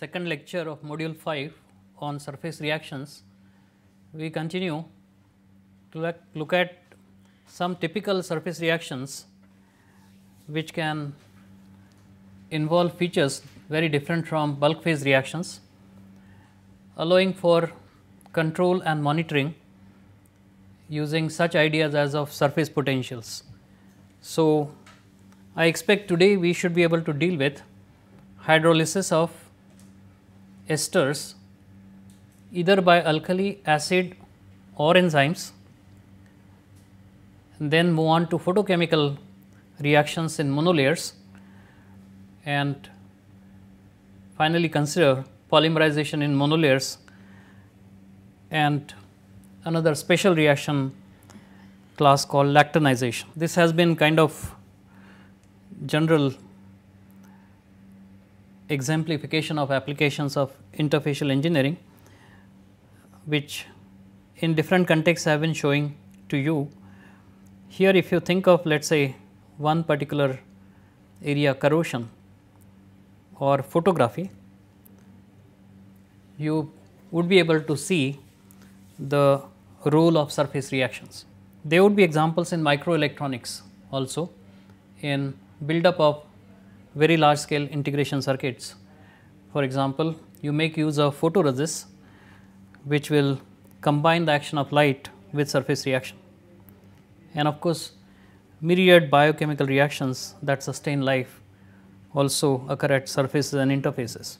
second lecture of module 5 on surface reactions, we continue to look at some typical surface reactions which can involve features very different from bulk phase reactions, allowing for control and monitoring using such ideas as of surface potentials. So, I expect today we should be able to deal with hydrolysis of esters either by alkali, acid or enzymes, then move on to photochemical reactions in monolayers and finally consider polymerization in monolayers and another special reaction class called lactinization. This has been kind of general exemplification of applications of interfacial engineering which in different contexts I have been showing to you. Here if you think of let us say one particular area corrosion or photography, you would be able to see the role of surface reactions. There would be examples in microelectronics also in build up of very large scale integration circuits. For example, you make use of photoresist which will combine the action of light with surface reaction. And of course, myriad biochemical reactions that sustain life also occur at surfaces and interfaces.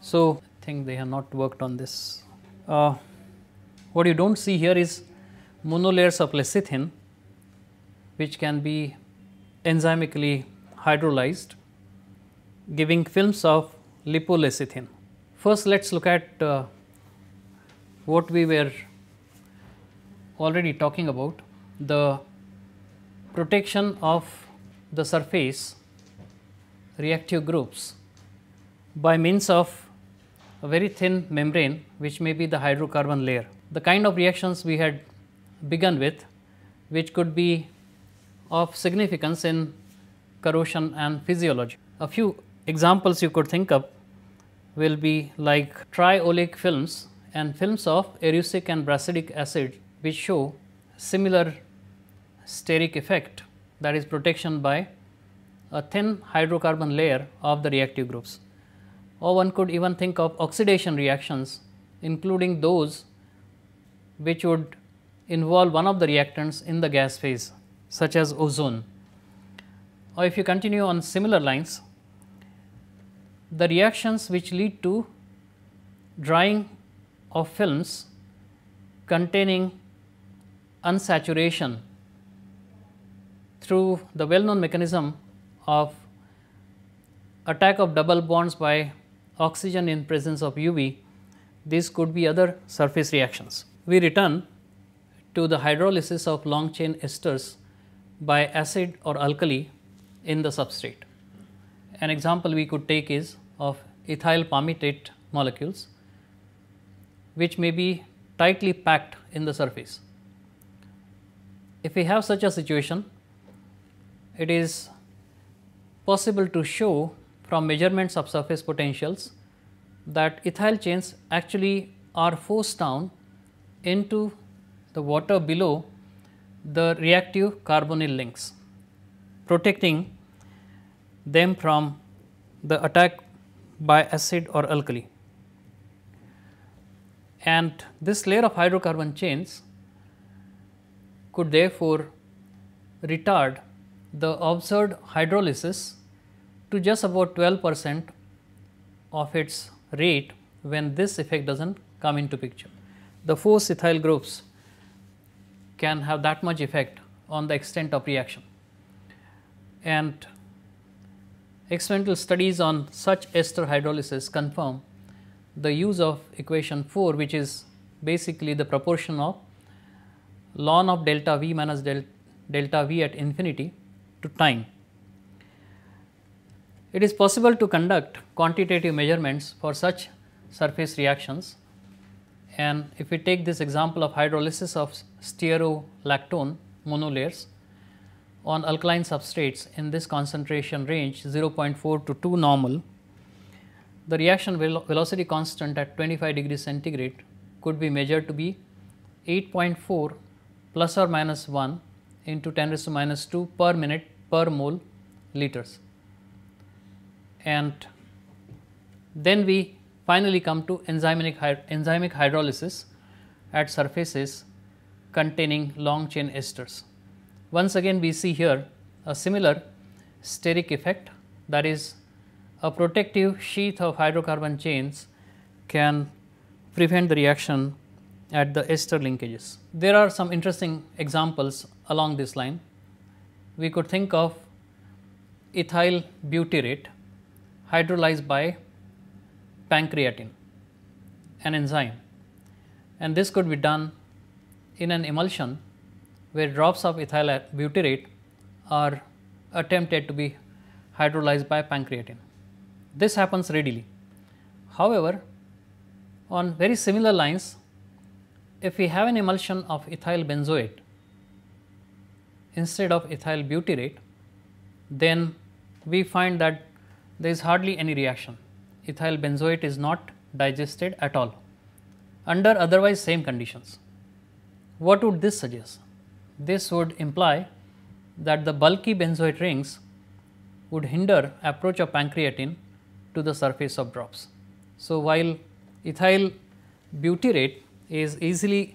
So, I think they have not worked on this. Uh, what you do not see here is monolayers of lecithin which can be enzymically hydrolyzed giving films of lipolecithin. First let us look at uh, what we were already talking about the protection of the surface reactive groups by means of a very thin membrane which may be the hydrocarbon layer. The kind of reactions we had begun with which could be of significance in corrosion and physiology. A few examples you could think of will be like trioleic films and films of erucic and brassidic acid which show similar steric effect that is protection by a thin hydrocarbon layer of the reactive groups. Or one could even think of oxidation reactions including those which would involve one of the reactants in the gas phase such as ozone or if you continue on similar lines, the reactions which lead to drying of films containing unsaturation through the well known mechanism of attack of double bonds by oxygen in presence of UV, these could be other surface reactions. We return to the hydrolysis of long chain esters by acid or alkali in the substrate. An example we could take is of ethyl palmitate molecules which may be tightly packed in the surface. If we have such a situation, it is possible to show from measurements of surface potentials that ethyl chains actually are forced down into the water below the reactive carbonyl links protecting them from the attack by acid or alkali. And this layer of hydrocarbon chains could therefore retard the observed hydrolysis to just about 12 percent of its rate when this effect does not come into picture. The 4 ethyl groups can have that much effect on the extent of reaction and experimental studies on such ester hydrolysis confirm the use of equation 4 which is basically the proportion of ln of delta V minus del delta V at infinity to time. It is possible to conduct quantitative measurements for such surface reactions','/////////////////////////////////////////////////////////////////////////////////////////////////////////////////////////////////////////////////////////////////////////////////////////////////////////////////////////////////////////////////////////////////////////////////////////////////////////////////////////////////////////////////////////////////////////////////////// and if we take this example of of hydrolysis monolayers on alkaline substrates in this concentration range 0.4 to 2 normal, the reaction velo velocity constant at 25 degree centigrade could be measured to be 8.4 plus or minus 1 into 10 raised to minus 2 per minute per mole liters. And then we finally come to enzymic, enzymic hydrolysis at surfaces containing long chain esters. Once again we see here a similar steric effect that is a protective sheath of hydrocarbon chains can prevent the reaction at the ester linkages. There are some interesting examples along this line. We could think of ethyl butyrate hydrolyzed by pancreatin, an enzyme and this could be done in an emulsion where drops of ethyl butyrate are attempted to be hydrolyzed by pancreatin. This happens readily. However, on very similar lines, if we have an emulsion of ethyl benzoate instead of ethyl butyrate, then we find that there is hardly any reaction. Ethyl benzoate is not digested at all under otherwise same conditions. What would this suggest? This would imply that the bulky benzoate rings would hinder approach of pancreatin to the surface of drops. So, while ethyl butyrate is easily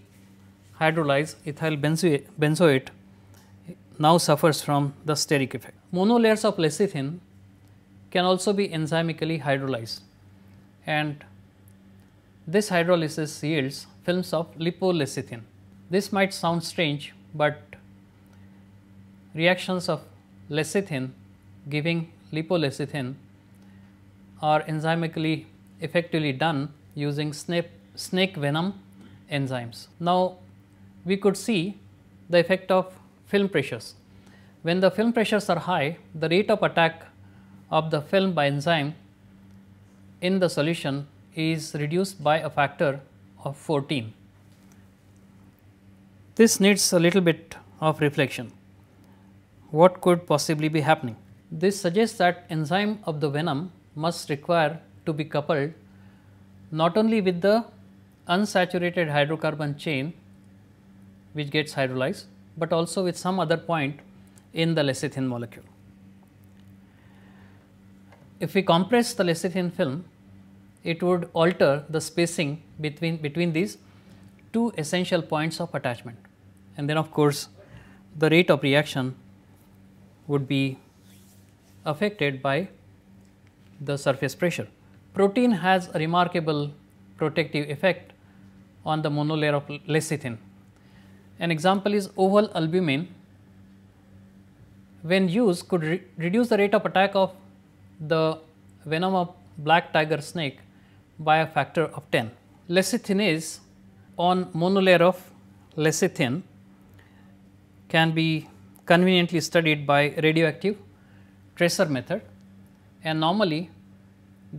hydrolyzed, ethyl benzoate now suffers from the steric effect. Monolayers of lecithin can also be enzymically hydrolyzed and this hydrolysis yields films of lipolecithin. This might sound strange, but reactions of lecithin giving lipolecithin are enzymically effectively done using snake, snake venom enzymes. Now, we could see the effect of film pressures. When the film pressures are high, the rate of attack of the film by enzyme in the solution is reduced by a factor of 14. This needs a little bit of reflection. What could possibly be happening? This suggests that enzyme of the venom must require to be coupled not only with the unsaturated hydrocarbon chain which gets hydrolyzed, but also with some other point in the lecithin molecule. If we compress the lecithin film, it would alter the spacing between, between these two essential points of attachment and then of course, the rate of reaction would be affected by the surface pressure. Protein has a remarkable protective effect on the monolayer of lecithin. An example is oval albumin when used could re reduce the rate of attack of the venom of black tiger snake by a factor of 10. Lecithin is on monolayer of lecithin can be conveniently studied by radioactive tracer method and normally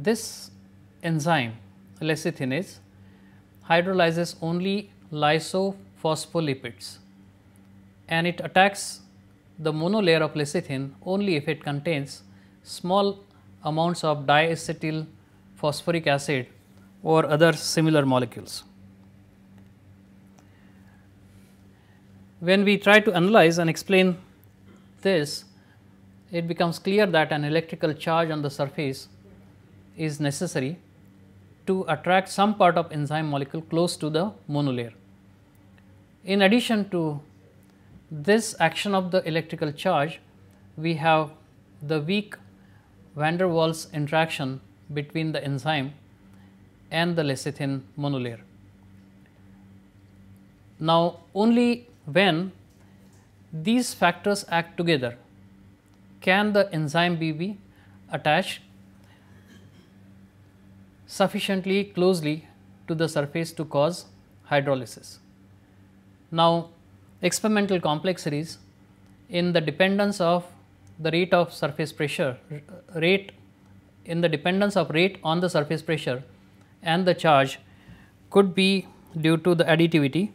this enzyme lecithinase hydrolyzes only lysophospholipids and it attacks the monolayer of lecithin only if it contains small amounts of diacetyl phosphoric acid or other similar molecules. when we try to analyze and explain this, it becomes clear that an electrical charge on the surface is necessary to attract some part of enzyme molecule close to the monolayer. In addition to this action of the electrical charge, we have the weak van der Waals interaction between the enzyme and the lecithin monolayer. Now, only when these factors act together, can the enzyme be attached sufficiently closely to the surface to cause hydrolysis. Now, experimental complex series in the dependence of the rate of surface pressure rate in the dependence of rate on the surface pressure and the charge could be due to the additivity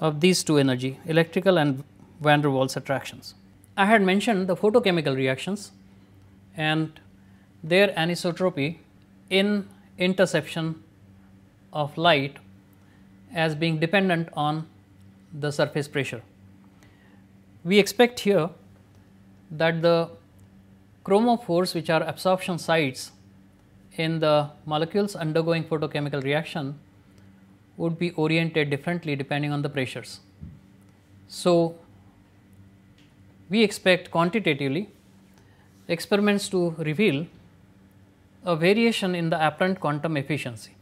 of these two energy electrical and van der Waals attractions. I had mentioned the photochemical reactions and their anisotropy in interception of light as being dependent on the surface pressure. We expect here that the chromophores which are absorption sites in the molecules undergoing photochemical reaction would be oriented differently depending on the pressures. So, we expect quantitatively experiments to reveal a variation in the apparent quantum efficiency.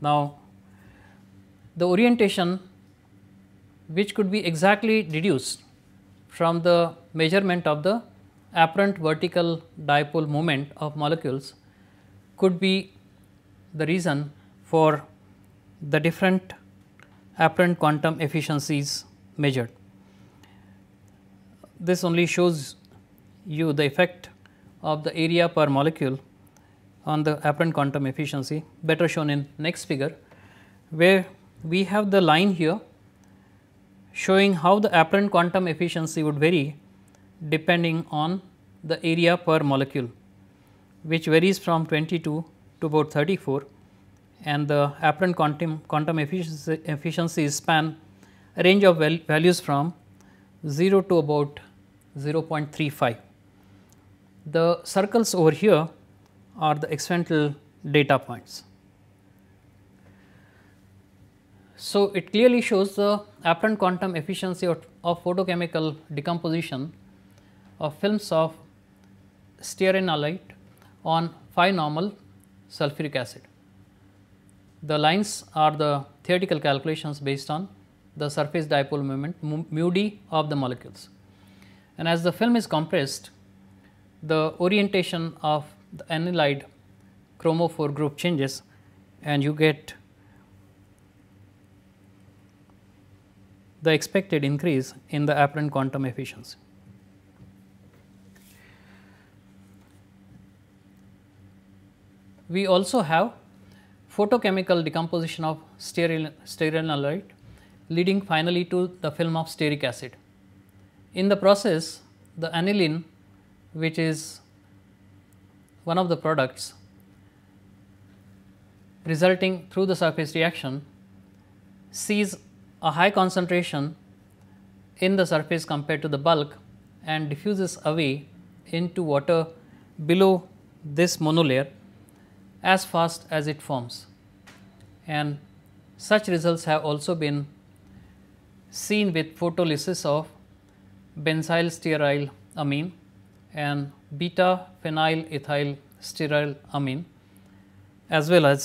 Now, the orientation which could be exactly deduced from the measurement of the apparent vertical dipole moment of molecules could be the reason for the different apparent quantum efficiencies measured. This only shows you the effect of the area per molecule on the apparent quantum efficiency better shown in next figure where we have the line here showing how the apparent quantum efficiency would vary depending on the area per molecule which varies from 22 to about 34 and the apparent quantum, quantum efficiency, efficiency span a range of val values from 0 to about 0 0.35. The circles over here are the experimental data points. So, it clearly shows the apparent quantum efficiency of, of photochemical decomposition of films of stearinolite on phi normal sulfuric acid. The lines are the theoretical calculations based on the surface dipole moment mu d of the molecules. And as the film is compressed, the orientation of the anilide chromophore group changes and you get the expected increase in the apparent quantum efficiency. We also have photochemical decomposition of stearin stearinolite leading finally to the film of stearic acid. In the process, the aniline which is one of the products resulting through the surface reaction sees a high concentration in the surface compared to the bulk and diffuses away into water below this monolayer as fast as it forms and such results have also been seen with photolysis of benzyl steryl amine and beta phenyl ethyl steryl amine as well as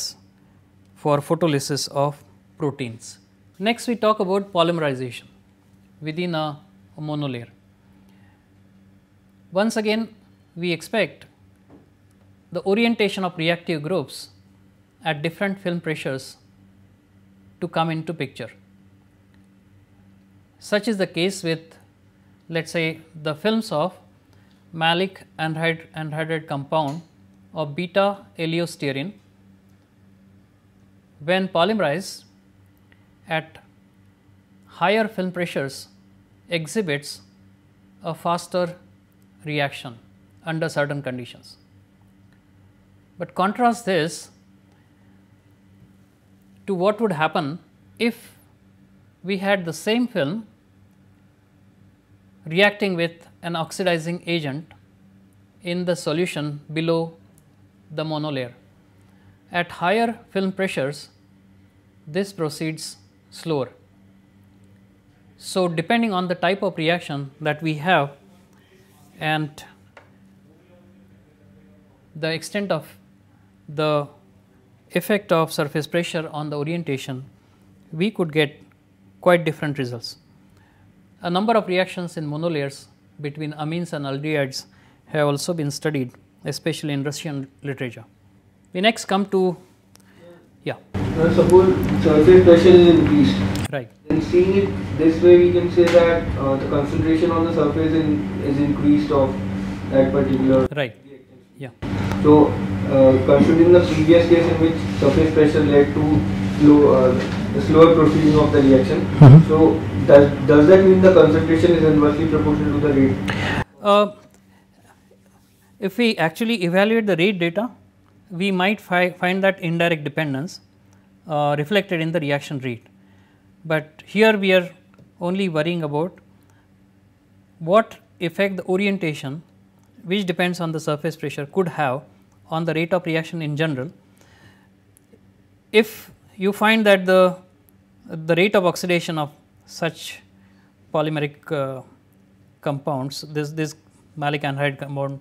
for photolysis of proteins. Next we talk about polymerization within a monolayer. Once again we expect the orientation of reactive groups at different film pressures to come into picture. Such is the case with let us say the films of malic anhyd anhydride compound of beta eliosterin. when polymerized at higher film pressures exhibits a faster reaction under certain conditions. But contrast this to what would happen if we had the same film reacting with an oxidizing agent in the solution below the monolayer. At higher film pressures, this proceeds slower. So, depending on the type of reaction that we have and the extent of the effect of surface pressure on the orientation, we could get quite different results. A number of reactions in monolayers between amines and aldehydes have also been studied especially in Russian literature. We next come to yeah. Uh, suppose surface pressure is increased. Right. And seeing it this way we can say that uh, the concentration on the surface in, is increased of that particular. Right. Yeah. So uh, considering the previous case in which surface pressure led to slow, uh, slower proceeding of the reaction. Mm -hmm. So does, does that mean the concentration is inversely proportional to the rate? Uh, if we actually evaluate the rate data, we might fi find that indirect dependence uh, reflected in the reaction rate. But here we are only worrying about what effect the orientation which depends on the surface pressure could have on the rate of reaction in general. If you find that the, the rate of oxidation of such polymeric uh, compounds, this, this malic anhydride compound,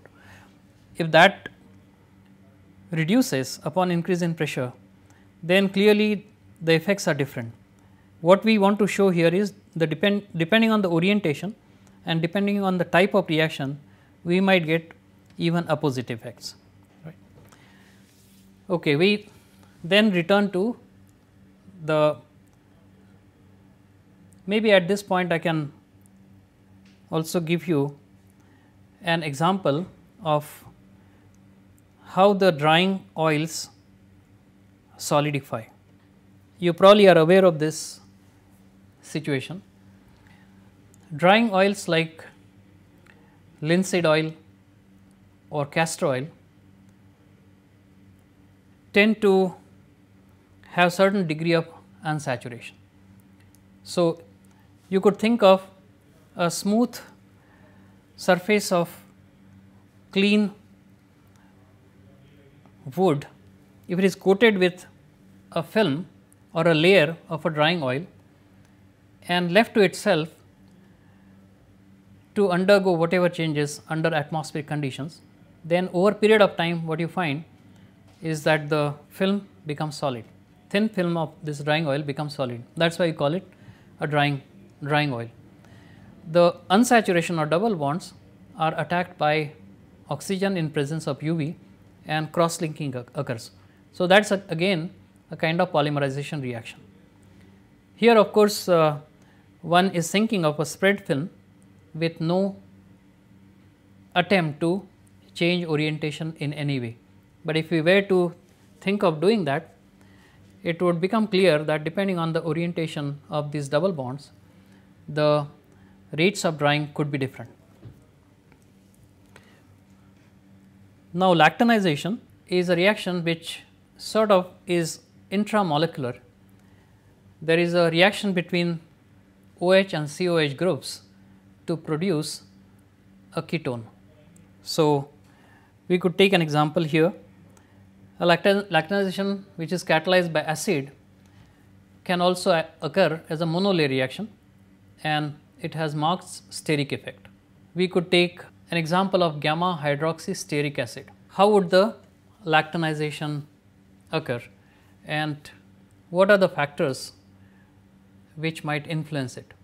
if that reduces upon increase in pressure, then clearly the effects are different. What we want to show here is the depend, depending on the orientation and depending on the type of reaction, we might get even opposite effects. Okay, we then return to the maybe at this point I can also give you an example of how the drying oils solidify. You probably are aware of this situation. Drying oils like linseed oil or castor oil tend to have certain degree of unsaturation. So, you could think of a smooth surface of clean wood if it is coated with a film or a layer of a drying oil and left to itself to undergo whatever changes under atmospheric conditions, then over period of time what you find is that the film becomes solid, thin film of this drying oil becomes solid that is why you call it a drying, drying oil. The unsaturation or double bonds are attacked by oxygen in presence of UV and cross linking occurs. So, that is again a kind of polymerization reaction. Here of course, uh, one is thinking of a spread film with no attempt to change orientation in any way. But if we were to think of doing that, it would become clear that depending on the orientation of these double bonds, the rates of drying could be different. Now, lactonization is a reaction which sort of is intramolecular. There is a reaction between OH and COH groups to produce a ketone. So, we could take an example here a lactinization which is catalyzed by acid can also occur as a monolayer reaction and it has marked steric effect. We could take an example of gamma hydroxy steric acid. How would the lactinization occur and what are the factors which might influence it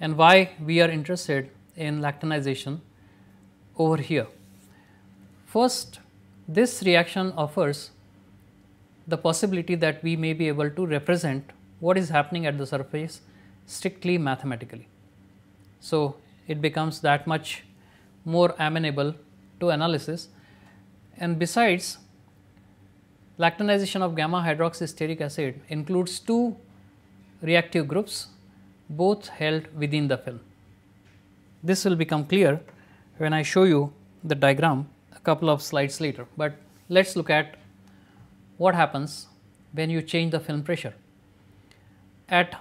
and why we are interested in lactinization over here. First this reaction offers the possibility that we may be able to represent what is happening at the surface strictly mathematically. So, it becomes that much more amenable to analysis and besides lactonization of gamma hydroxysteric acid includes two reactive groups both held within the film. This will become clear when I show you the diagram couple of slides later, but let us look at what happens when you change the film pressure. At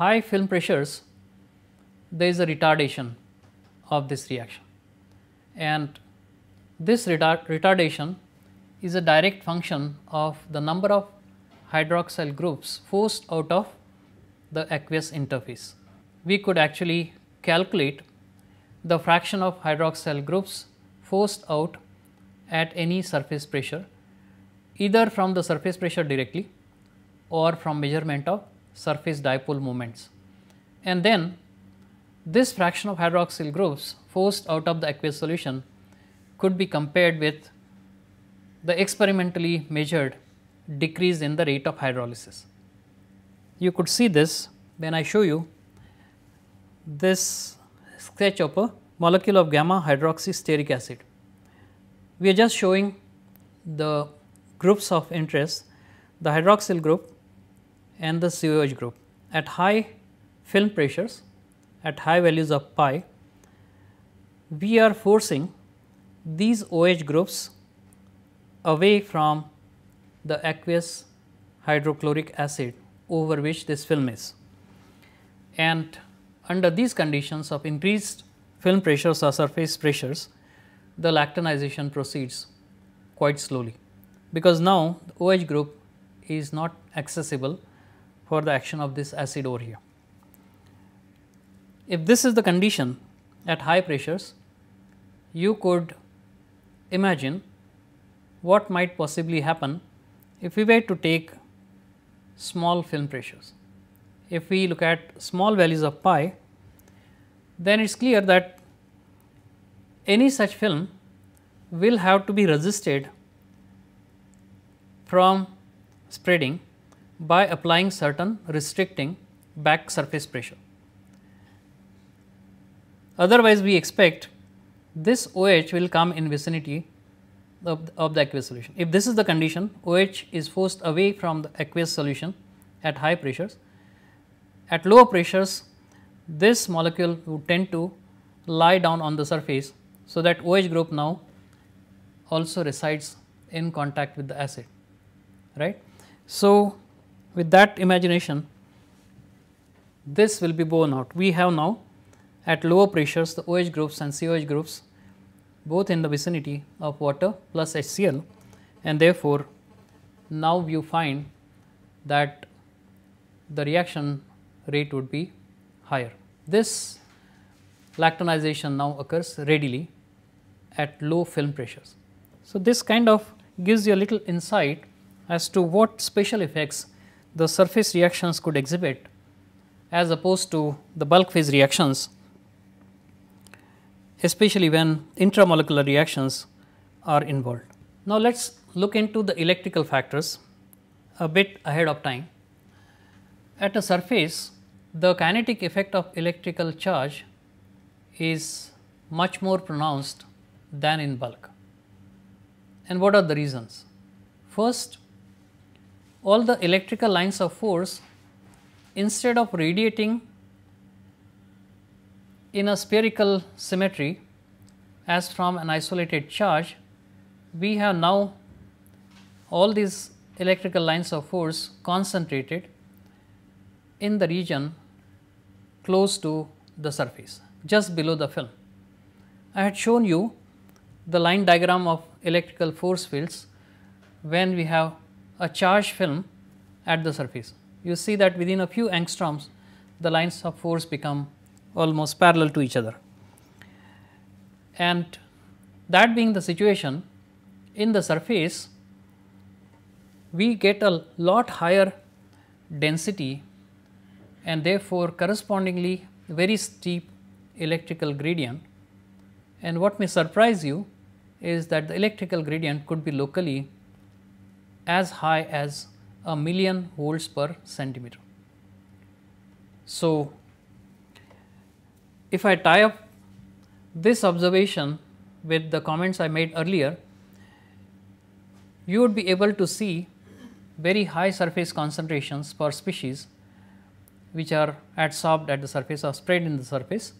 high film pressures, there is a retardation of this reaction and this retard retardation is a direct function of the number of hydroxyl groups forced out of the aqueous interface. We could actually calculate the fraction of hydroxyl groups forced out at any surface pressure either from the surface pressure directly or from measurement of surface dipole moments. And then this fraction of hydroxyl groups forced out of the aqueous solution could be compared with the experimentally measured decrease in the rate of hydrolysis. You could see this when I show you this sketch of a molecule of gamma hydroxysteric acid. We are just showing the groups of interest, the hydroxyl group and the COH group. At high film pressures, at high values of pi, we are forcing these OH groups away from the aqueous hydrochloric acid over which this film is. And under these conditions of increased film pressures or surface pressures, the lactonization proceeds quite slowly because now the OH group is not accessible for the action of this acid over here. If this is the condition at high pressures, you could imagine what might possibly happen if we were to take small film pressures. If we look at small values of pi, then it is clear that any such film will have to be resisted from spreading by applying certain restricting back surface pressure. Otherwise, we expect this OH will come in vicinity of the, of the aqueous solution. If this is the condition, OH is forced away from the aqueous solution at high pressures. At lower pressures, this molecule would tend to lie down on the surface so, that OH group now also resides in contact with the acid right. So, with that imagination this will be borne out. We have now at lower pressures the OH groups and COH groups both in the vicinity of water plus HCl and therefore, now you find that the reaction rate would be higher. This lactonization now occurs readily at low film pressures. So, this kind of gives you a little insight as to what special effects the surface reactions could exhibit as opposed to the bulk phase reactions especially when intramolecular reactions are involved. Now, let us look into the electrical factors a bit ahead of time. At a surface, the kinetic effect of electrical charge is much more pronounced than in bulk. And what are the reasons? First, all the electrical lines of force instead of radiating in a spherical symmetry as from an isolated charge, we have now all these electrical lines of force concentrated in the region close to the surface, just below the film. I had shown you the line diagram of electrical force fields when we have a charge film at the surface. You see that within a few angstroms the lines of force become almost parallel to each other. And that being the situation in the surface we get a lot higher density and therefore correspondingly very steep electrical gradient and what may surprise you is that the electrical gradient could be locally as high as a million volts per centimeter. So, if I tie up this observation with the comments I made earlier, you would be able to see very high surface concentrations per species which are adsorbed at the surface or spread in the surface.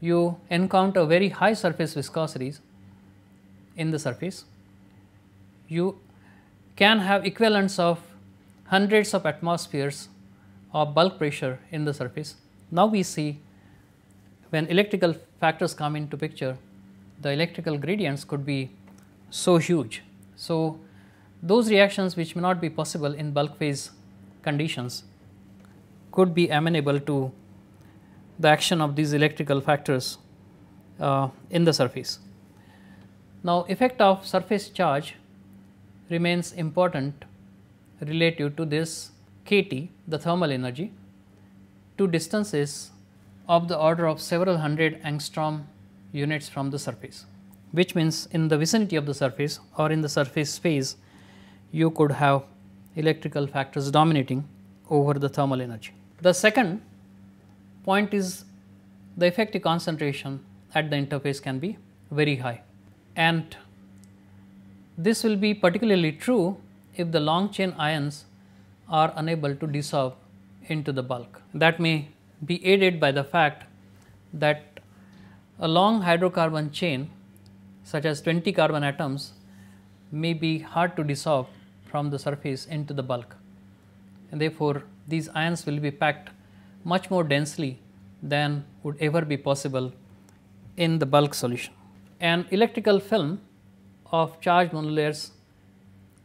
You encounter very high surface viscosities in the surface, you can have equivalents of hundreds of atmospheres of bulk pressure in the surface. Now, we see when electrical factors come into picture, the electrical gradients could be so huge. So, those reactions which may not be possible in bulk phase conditions could be amenable to the action of these electrical factors uh, in the surface. Now, effect of surface charge remains important relative to this kT the thermal energy to distances of the order of several hundred angstrom units from the surface which means in the vicinity of the surface or in the surface space you could have electrical factors dominating over the thermal energy. The second point is the effective concentration at the interface can be very high and this will be particularly true if the long chain ions are unable to dissolve into the bulk. That may be aided by the fact that a long hydrocarbon chain such as 20 carbon atoms may be hard to dissolve from the surface into the bulk. And therefore, these ions will be packed much more densely than would ever be possible in the bulk solution. An electrical film of charged monolayers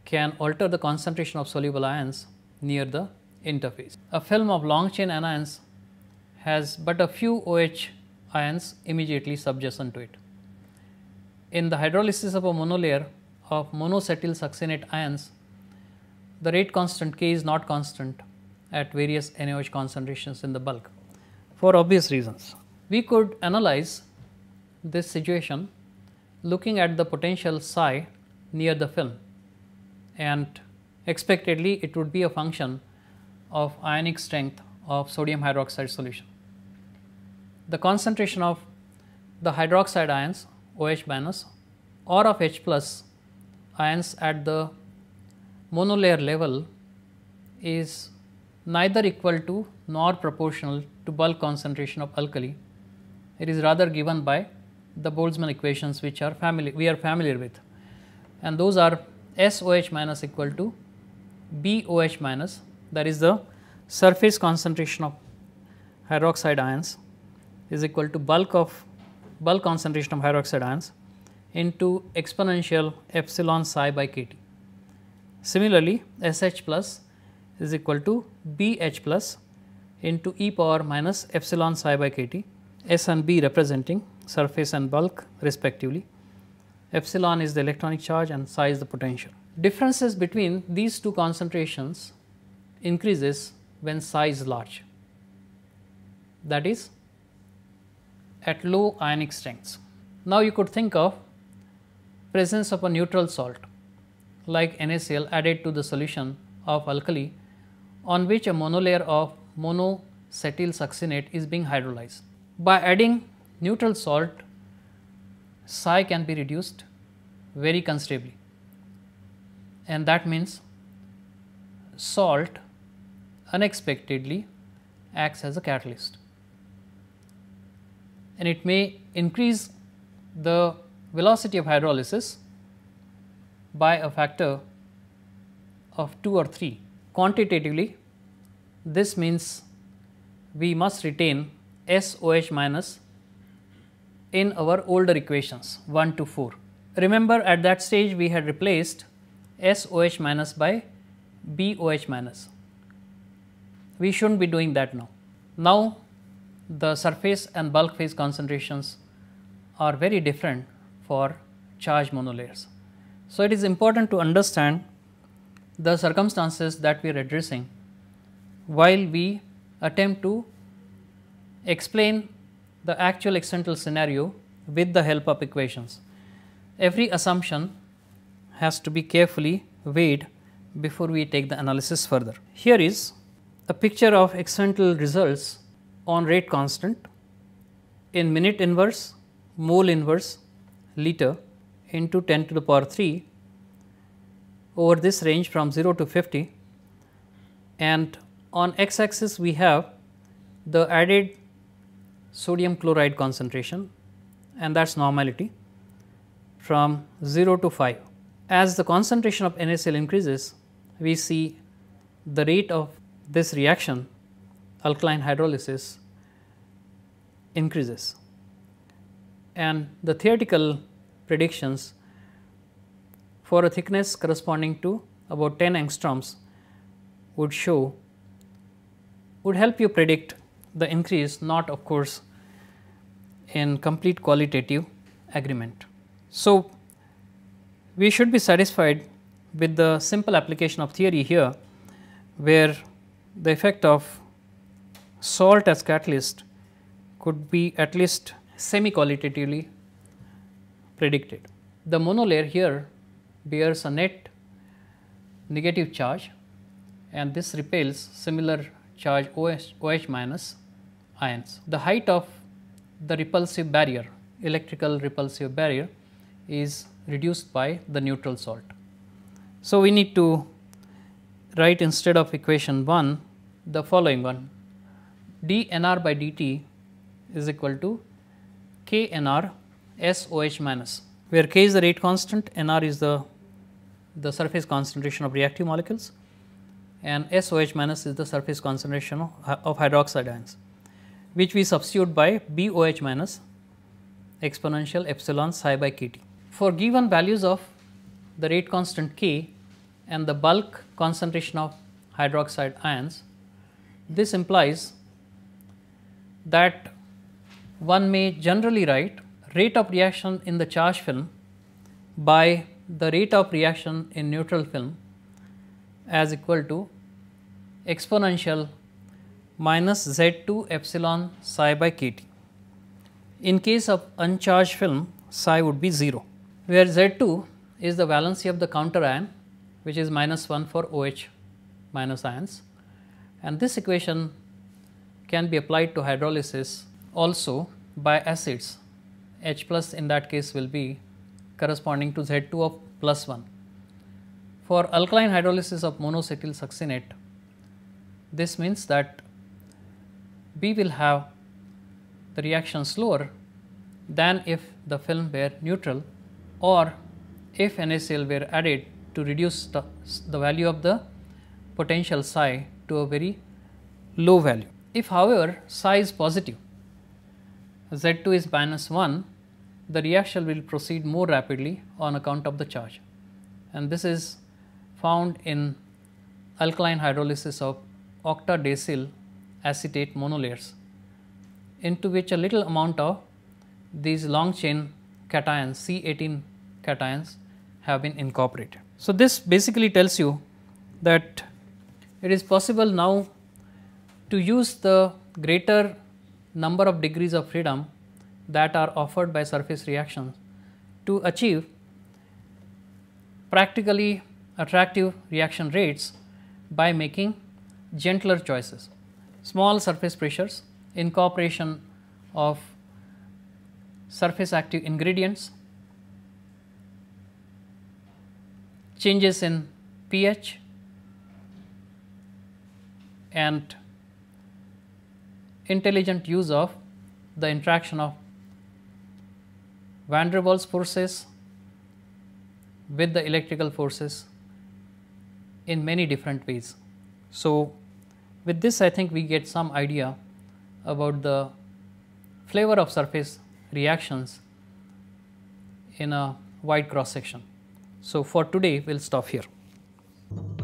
can alter the concentration of soluble ions near the interface. A film of long chain anions has but a few OH ions immediately subjacent to it. In the hydrolysis of a monolayer of monocetyl succinate ions, the rate constant K is not constant at various NaOH concentrations in the bulk for obvious reasons. We could analyze this situation looking at the potential psi near the film and expectedly it would be a function of ionic strength of sodium hydroxide solution. The concentration of the hydroxide ions OH minus or of H plus ions at the monolayer level is neither equal to nor proportional to bulk concentration of alkali. It is rather given by the Boltzmann equations which are family we are familiar with and those are SOH minus equal to BOH minus that is the surface concentration of hydroxide ions is equal to bulk of bulk concentration of hydroxide ions into exponential epsilon psi by kT. Similarly, SH plus is equal to BH plus into e power minus epsilon psi by kT S and B representing surface and bulk respectively. Epsilon is the electronic charge and psi is the potential. Differences between these two concentrations increases when psi is large that is at low ionic strengths. Now you could think of presence of a neutral salt like NaCl added to the solution of alkali on which a monolayer of monoacetyl succinate is being hydrolyzed. By adding neutral salt, psi can be reduced very considerably and that means salt unexpectedly acts as a catalyst and it may increase the velocity of hydrolysis by a factor of 2 or 3. Quantitatively this means we must retain SOH minus in our older equations 1 to 4. Remember at that stage we had replaced SOH minus by BOH minus. We should not be doing that now. Now the surface and bulk phase concentrations are very different for charge monolayers. So, it is important to understand the circumstances that we are addressing while we attempt to explain the actual experimental scenario with the help of equations. Every assumption has to be carefully weighed before we take the analysis further. Here is a picture of experimental results on rate constant in minute inverse, mole inverse, liter into 10 to the power 3 over this range from 0 to 50 and on x axis we have the added sodium chloride concentration and that is normality from 0 to 5. As the concentration of NaCl increases, we see the rate of this reaction alkaline hydrolysis increases. And the theoretical predictions for a thickness corresponding to about 10 angstroms would show would help you predict the increase not of course in complete qualitative agreement. So, we should be satisfied with the simple application of theory here where the effect of salt as catalyst could be at least semi qualitatively predicted. The monolayer here bears a net negative charge and this repels similar charge OH, OH minus ions. The height of the repulsive barrier, electrical repulsive barrier is reduced by the neutral salt. So, we need to write instead of equation 1 the following one dnr by dt is equal to knr SOH minus where K is the rate constant, Nr is the, the surface concentration of reactive molecules and SOH minus is the surface concentration of, of hydroxide ions which we substitute by BOH minus exponential epsilon psi by kT. For given values of the rate constant K and the bulk concentration of hydroxide ions, this implies that one may generally write rate of reaction in the charge film by the rate of reaction in neutral film as equal to exponential minus Z2 epsilon psi by kT. In case of uncharged film, psi would be 0, where Z2 is the valency of the counter ion which is minus 1 for OH minus ions and this equation can be applied to hydrolysis also by acids H plus in that case will be corresponding to Z2 of plus 1. For alkaline hydrolysis of monocytyl succinate this means that B will have the reaction slower than if the film were neutral or if NaCl were added to reduce the, the value of the potential psi to a very low value. If however psi is positive, Z2 is minus 1, the reaction will proceed more rapidly on account of the charge and this is found in alkaline hydrolysis of octadecyl acetate monolayers into which a little amount of these long chain cations C18 cations have been incorporated. So, this basically tells you that it is possible now to use the greater number of degrees of freedom that are offered by surface reactions to achieve practically attractive reaction rates by making gentler choices small surface pressures, incorporation of surface active ingredients, changes in pH and intelligent use of the interaction of van der Waals forces with the electrical forces in many different ways. So, with this I think we get some idea about the flavor of surface reactions in a wide cross section. So, for today we will stop here.